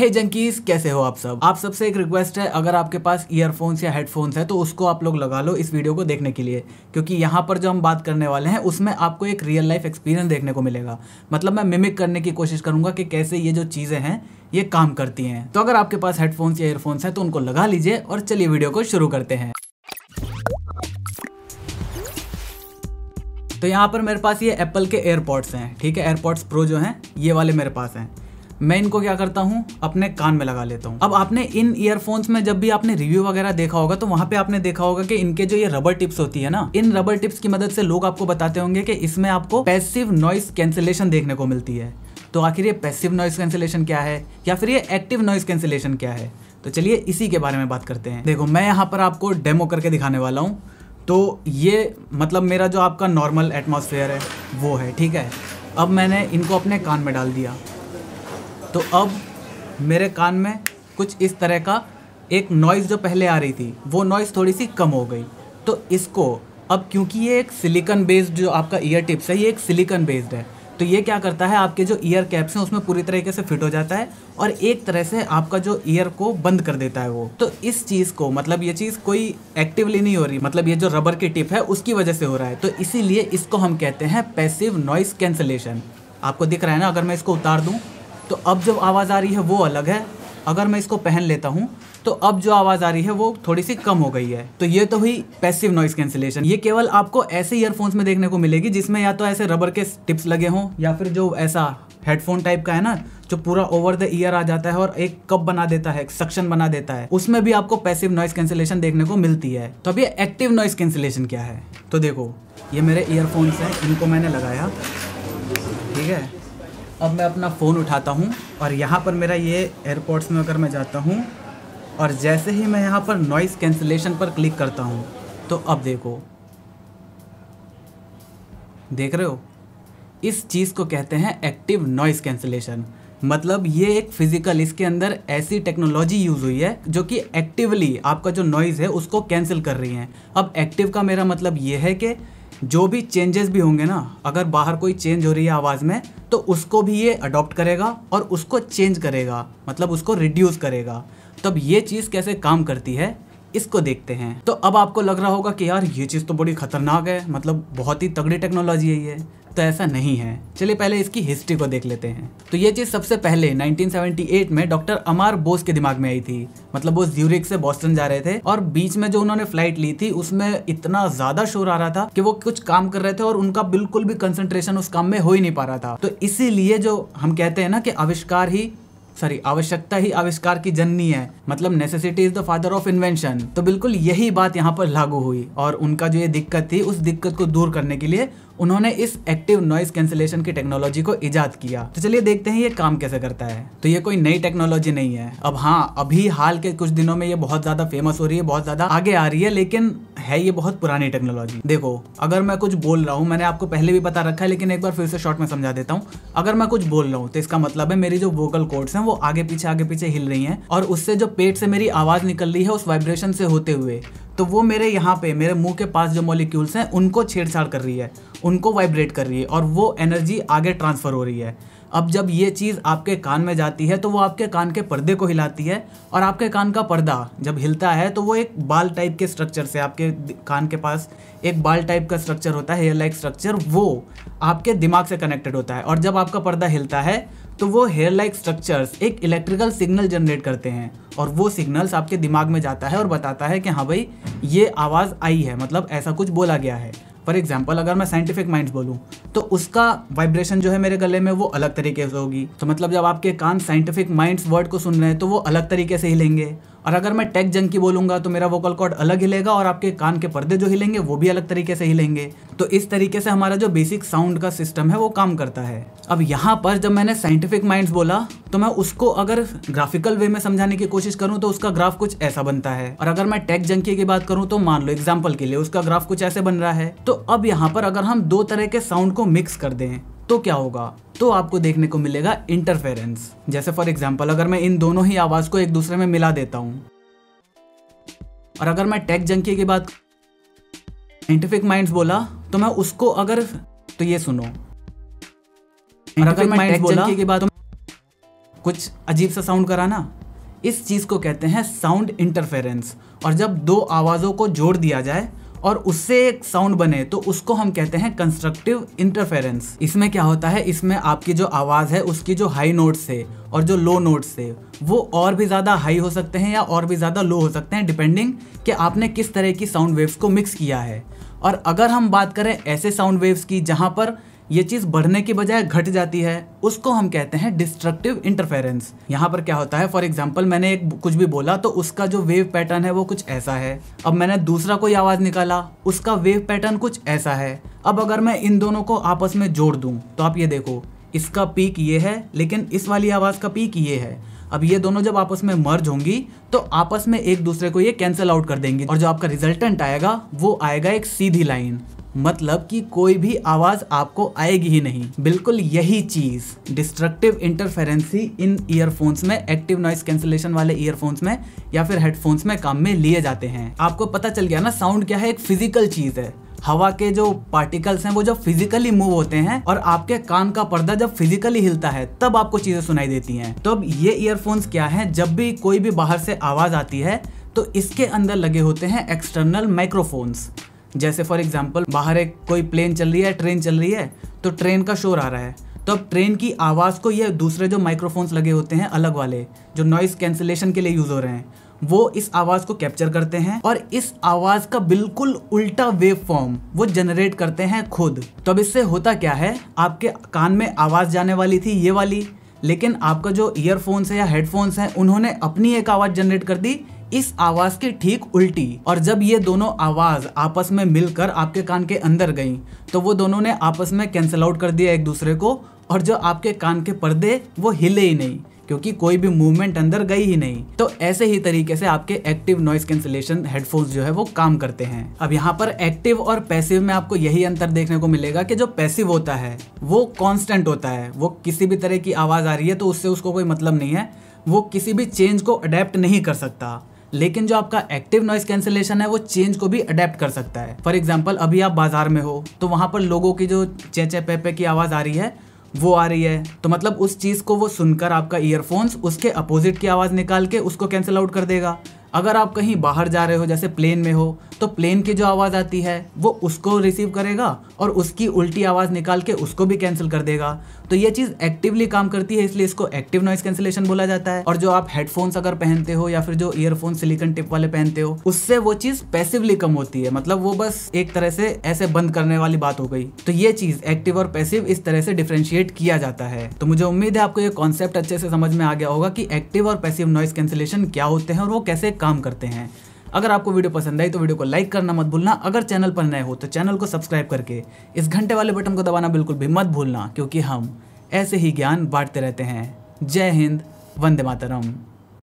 हे hey जंकीस कैसे हो आप सब आप सबसे एक रिक्वेस्ट है अगर आपके पास ईयरफोन्स या हेडफोन्स है तो उसको आप लोग लगा लो इस वीडियो को देखने के लिए क्योंकि यहाँ पर जो हम बात करने वाले हैं उसमें आपको एक रियल लाइफ एक्सपीरियंस देखने को मिलेगा मतलब मैं मिमिक करने की कोशिश करूंगा कि कैसे ये जो चीज़ें हैं ये काम करती हैं तो अगर आपके पास हेडफोन्स या ईयरफोन्स हैं तो उनको लगा लीजिए और चलिए वीडियो को शुरू करते हैं तो यहाँ पर मेरे पास ये एप्पल के एयरपॉड्स हैं ठीक है एयरपॉड्स प्रो जो हैं ये वाले मेरे पास हैं मैं इनको क्या करता हूँ अपने कान में लगा लेता हूँ अब आपने इन ईयरफोन्स में जब भी आपने रिव्यू वगैरह देखा होगा तो वहाँ पे आपने देखा होगा कि इनके जो ये रबर टिप्स होती है ना इन रबर टिप्स की मदद से लोग आपको बताते होंगे कि इसमें आपको पैसिव नॉइस कैंसिलेशन देखने को मिलती है तो आखिर ये पैसिव नॉइस कैंसिलेशन क्या है या फिर ये एक्टिव नॉइस कैंसिलेशन क्या है तो चलिए इसी के बारे में बात करते हैं देखो मैं यहाँ पर आपको डेमो करके दिखाने वाला हूँ तो ये मतलब मेरा जो आपका नॉर्मल एटमोसफेयर है वो है ठीक है अब मैंने इनको अपने कान में डाल दिया तो अब मेरे कान में कुछ इस तरह का एक नॉइज़ जो पहले आ रही थी वो नॉइज़ थोड़ी सी कम हो गई तो इसको अब क्योंकि ये एक सिलिकन बेस्ड जो आपका ईयर टिप्स है ये एक सिलिकन बेस्ड है तो ये क्या करता है आपके जो ईयर कैप्स हैं उसमें पूरी तरीके से फिट हो जाता है और एक तरह से आपका जो ईयर को बंद कर देता है वो तो इस चीज़ को मतलब ये चीज़ कोई एक्टिवली नहीं हो रही मतलब ये जो रबर की टिप है उसकी वजह से हो रहा है तो इसीलिए इसको हम कहते हैं पैसिव नॉइस कैंसलेशन आपको दिख रहा है ना अगर मैं इसको उतार दूँ तो अब जो आवाज़ आ रही है वो अलग है अगर मैं इसको पहन लेता हूँ तो अब जो आवाज़ आ रही है वो थोड़ी सी कम हो गई है तो ये तो हुई पैसिव नॉइस कैंसिलेशन ये केवल आपको ऐसे ईयरफोन्स में देखने को मिलेगी जिसमें या तो ऐसे रबर के टिप्स लगे हों या फिर जो ऐसा हेडफोन टाइप का है ना जो पूरा ओवर द ईयर आ जाता है और एक कप बना देता है सक्शन बना देता है उसमें भी आपको पैसिव नॉइस कैंसिलेशन देखने को मिलती है तो अब ये एक्टिव नॉइस कैंसिलेशन क्या है तो देखो ये मेरे ईयरफोन्स हैं इनको मैंने लगाया ठीक है अब मैं अपना फ़ोन उठाता हूँ और यहाँ पर मेरा ये एयरपोर्ट्स में अगर मैं जाता हूँ और जैसे ही मैं यहाँ पर नॉइस कैंसिलेशन पर क्लिक करता हूँ तो अब देखो देख रहे हो इस चीज़ को कहते हैं एक्टिव नॉइस कैंसिलेशन मतलब ये एक फिज़िकल इसके अंदर ऐसी टेक्नोलॉजी यूज़ हुई है जो कि एक्टिवली आपका जो नॉइज़ है उसको कैंसिल कर रही है अब एक्टिव का मेरा मतलब ये है कि जो भी चेंजेस भी होंगे ना अगर बाहर कोई चेंज हो रही है आवाज़ में तो उसको भी ये अडॉप्ट करेगा और उसको चेंज करेगा मतलब उसको रिड्यूस करेगा तब ये चीज़ कैसे काम करती है इसको देखते हैं तो अब आपको लग रहा होगा कि यार ये चीज़ तो बड़ी खतरनाक है मतलब बहुत ही तगड़ी टेक्नोलॉजी है ये तो ऐसा नहीं है चलिए पहले इसकी हिस्ट्री को देख लेते हैं तो ये चीज़ सबसे पहले 1978 में डॉक्टर अमार बोस के दिमाग में आई थी मतलब वो ज्यूरिक से बॉस्टन जा रहे थे और बीच में जो उन्होंने फ्लाइट ली थी उसमें इतना ज्यादा शोर आ रहा था कि वो कुछ काम कर रहे थे और उनका बिल्कुल भी कंसंट्रेशन उस काम में हो ही नहीं पा रहा था तो इसीलिए जो हम कहते हैं ना कि आविष्कार ही सॉरी आवश्यकता ही आविष्कार की जननी है मतलब necessity is the father of invention तो बिल्कुल यही बात यहाँ पर लागू हुई और उनका जो ये दिक्कत थी उस दिक्कत को दूर करने के लिए उन्होंने इस एक्टिव नॉइस कैंसिलेशन की टेक्नोलॉजी को ईजाद किया तो चलिए देखते हैं ये काम कैसे करता है तो ये कोई नई टेक्नोलॉजी नहीं है अब हाँ अभी हाल के कुछ दिनों में ये बहुत ज्यादा फेमस हो रही है बहुत ज्यादा आगे आ रही है लेकिन है ये बहुत पुरानी टेक्नोलॉजी देखो अगर मैं कुछ बोल रहा हूँ मैंने आपको पहले भी बता रखा है लेकिन एक बार फिर से शॉर्ट में समझा देता हूँ अगर मैं कुछ बोल रहा हूँ तो इसका मतलब है मेरी जो वोकल कोड्स हैं वो आगे पीछे आगे पीछे हिल रही हैं और उससे जो पेट से मेरी आवाज निकल रही है उस वाइब्रेशन से होते हुए तो वो मेरे यहाँ पे मेरे मुंह के पास जो मॉलिक्यूल्स हैं उनको छेड़छाड़ कर रही है उनको वाइब्रेट कर रही है और वो एनर्जी आगे ट्रांसफ़र हो रही है अब जब ये चीज़ आपके कान में जाती है तो वो आपके कान के पर्दे को हिलाती है और आपके कान का पर्दा जब हिलता है तो वो एक बाल टाइप के स्ट्रक्चर से आपके कान के पास एक बाल टाइप का स्ट्रक्चर होता है हेयर लाइक स्ट्रक्चर वो आपके दिमाग से कनेक्टेड होता है और जब आपका पर्दा हिलता है तो वो हेयर लाइक स्ट्रक्चर्स एक इलेक्ट्रिकल सिग्नल जनरेट करते हैं और वो सिग्नल्स आपके दिमाग में जाता है और बताता है कि हाँ भाई ये आवाज़ आई है मतलब ऐसा कुछ बोला गया है फॉर एग्जाम्पल अगर मैं साइंटिफिक माइंड्स बोलूँ तो उसका वाइब्रेशन जो है मेरे गले में वो अलग तरीके से होगी तो मतलब जब आपके कान साइंटिफिक माइंड्स वर्ड को सुन रहे हैं तो वो अलग तरीके से ही लेंगे और अगर मैं टेक जंकी बोलूँगा तो मेरा वोकल कॉर्ड अलग हिलेगा और आपके कान के पर्दे जो हिलेंगे वो भी अलग तरीके से हिलेंगे तो इस तरीके से हमारा जो बेसिक साउंड का सिस्टम है वो काम करता है अब यहाँ पर जब मैंने साइंटिफिक माइंड्स बोला तो मैं उसको अगर ग्राफिकल वे में समझाने की कोशिश करूँ तो उसका ग्राफ कुछ ऐसा बनता है और अगर मैं टेक जंकी की बात करूँ तो मान लो एग्जाम्पल के लिए उसका ग्राफ कुछ ऐसे बन रहा है तो अब यहाँ पर अगर हम दो तरह के साउंड को मिक्स कर दें तो क्या होगा तो आपको देखने को मिलेगा इंटरफेरेंस जैसे फॉर एग्जाम्पल अगर मैं इन दोनों ही आवाज़ को एक दूसरे में मिला देता हूं और अगर मैं टेक जंकी की बात साइंटिफिक माइंड बोला तो मैं उसको अगर तो ये सुनो और अगर मैं टेक बोला की बात कुछ अजीब सा साउंड करा ना इस चीज़ को कहते हैं साउंड इंटरफेरेंस और जब दो आवाज़ों को जोड़ दिया जाए और उससे एक साउंड बने तो उसको हम कहते हैं कंस्ट्रक्टिव इंटरफेरेंस इसमें क्या होता है इसमें आपकी जो आवाज़ है उसकी जो हाई नोट्स है और जो लो नोट्स है वो और भी ज़्यादा हाई हो सकते हैं या और भी ज़्यादा लो हो सकते हैं डिपेंडिंग कि आपने किस तरह की साउंड वेव्स को मिक्स किया है और अगर हम बात करें ऐसे साउंड वेव्स की जहाँ पर ये चीज़ बढ़ने की बजाय घट जाती है उसको हम कहते हैं डिस्ट्रक्टिव इंटरफेरेंस यहाँ पर क्या होता है फॉर एग्जाम्पल मैंने एक कुछ भी बोला तो उसका जो वेव पैटर्न है वो कुछ ऐसा है अब मैंने दूसरा कोई आवाज़ निकाला उसका वेव पैटर्न कुछ ऐसा है अब अगर मैं इन दोनों को आपस में जोड़ दूँ तो आप ये देखो इसका पीक ये है लेकिन इस वाली आवाज़ का पीक ये है अब ये दोनों जब आपस में मर्ज होंगी तो आपस में एक दूसरे को ये कैंसिल आउट कर देंगी और जो आपका रिजल्टेंट आएगा वो आएगा एक सीधी लाइन मतलब कि कोई भी आवाज आपको आएगी ही नहीं बिल्कुल यही चीज डिस्ट्रक्टिव इंटरफेरेंसी इन ईयरफोन्स में एक्टिव नॉइस कैंसिलेशन वाले ईयरफोन्स में या फिर हेडफोन्स में काम में लिए जाते हैं आपको पता चल गया ना साउंड क्या है एक फिजिकल चीज है हवा के जो पार्टिकल्स हैं वो जब फिजिकली मूव होते हैं और आपके कान का पर्दा जब फिजिकली हिलता है तब आपको चीजें सुनाई देती हैं तो अब ये ईयरफोन्स क्या है जब भी कोई भी बाहर से आवाज आती है तो इसके अंदर लगे होते हैं एक्सटर्नल माइक्रोफोन्स जैसे फॉर एग्जाम्पल बाहर एक कोई प्लेन चल रही है ट्रेन चल रही है तो ट्रेन का शोर आ रहा है तो अब ट्रेन की आवाज़ को ये दूसरे जो माइक्रोफोन्स लगे होते हैं अलग वाले जो नॉइस कैंसिलेशन के लिए यूज़ हो रहे हैं वो इस आवाज़ को कैप्चर करते हैं और इस आवाज़ का बिल्कुल उल्टा वेव फॉर्म वो जनरेट करते हैं खुद तो अब इससे होता क्या है आपके कान में आवाज़ जाने वाली थी ये वाली लेकिन आपका जो ईयरफोन्स है या हेडफोन्स हैं उन्होंने अपनी एक आवाज़ जनरेट कर दी इस आवाज के ठीक उल्टी और जब ये दोनों आवाज आपस में मिलकर आपके कान के अंदर गई तो वो दोनों ने आपस में कैंसल आउट कर दिया एक दूसरे को और जो आपके कान के पर्दे वो हिले ही नहीं क्योंकि कोई भी मूवमेंट अंदर गई ही नहीं तो ऐसे ही तरीके से आपके एक्टिव नॉइस कैंसिलेशन हेडफोन्स जो है वो काम करते हैं अब यहाँ पर एक्टिव और पैसिव में आपको यही अंतर देखने को मिलेगा कि जो पैसिव होता है वो कॉन्स्टेंट होता है वो किसी भी तरह की आवाज़ आ रही है तो उससे उसको कोई मतलब नहीं है वो किसी भी चेंज को अडेप्ट नहीं कर सकता लेकिन जो आपका एक्टिव नॉइस कैंसिलेशन है वो चेंज को भी अडेप्ट कर सकता है फॉर एग्जाम्पल अभी आप बाजार में हो तो वहां पर लोगों की जो चेचे पेपे की आवाज़ आ रही है वो आ रही है तो मतलब उस चीज़ को वो सुनकर आपका ईयरफोन्स उसके अपोजिट की आवाज़ निकाल के उसको कैंसिल आउट कर देगा अगर आप कहीं बाहर जा रहे हो जैसे प्लेन में हो तो प्लेन की जो आवाज़ आती है वो उसको रिसीव करेगा और उसकी उल्टी आवाज़ निकाल के उसको भी कैंसिल कर देगा तो ये चीज़ एक्टिवली काम करती है इसलिए इसको एक्टिव नॉइस कैंसिलेशन बोला जाता है और जो आप हेडफोन्स अगर पहनते हो या फिर जो ईयरफोन सिलिकन टिप वाले पहनते हो उससे वो चीज़ पैसिवली कम होती है मतलब वो बस एक तरह से ऐसे बंद करने वाली बात हो गई तो ये चीज़ एक्टिव और पैसिव इस तरह से डिफ्रेंशिएट किया जाता है तो मुझे उम्मीद है आपको ये कॉन्सेप्ट अच्छे से समझ में आ गया होगा कि एक्टिव और पैसिव नॉइस कैंसिलेशन क्या होते हैं और वो कैसे काम करते हैं अगर आपको वीडियो पसंद आई तो वीडियो को लाइक करना मत भूलना अगर चैनल पर नए हो तो चैनल को सब्सक्राइब करके इस घंटे वाले बटन को दबाना बिल्कुल भी मत भूलना क्योंकि हम ऐसे ही ज्ञान बांटते रहते हैं जय हिंद वंदे मातरम